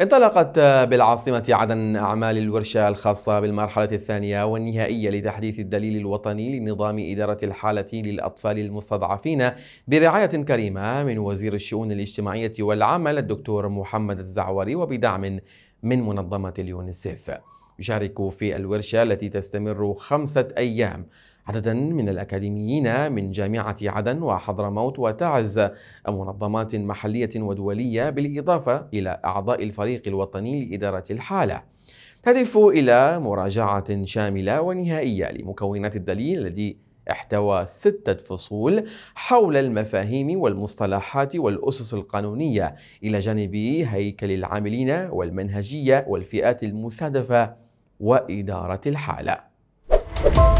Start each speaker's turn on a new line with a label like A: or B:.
A: انطلقت بالعاصمة عدن أعمال الورشة الخاصة بالمرحلة الثانية والنهائية لتحديث الدليل الوطني لنظام إدارة الحالة للأطفال المستضعفين برعاية كريمة من وزير الشؤون الاجتماعية والعمل الدكتور محمد الزعوري وبدعم من منظمة اليونسيف يشارك في الورشة التي تستمر خمسة أيام عددا من الأكاديميين من جامعة عدن وحضرموت وتعز منظمات محلية ودولية بالإضافة إلى أعضاء الفريق الوطني لإدارة الحالة تهدف إلى مراجعة شاملة ونهائية لمكونات الدليل الذي احتوى ستة فصول حول المفاهيم والمصطلحات والأسس القانونية إلى جانب هيكل العاملين والمنهجية والفئات المستهدفة وإدارة الحالة.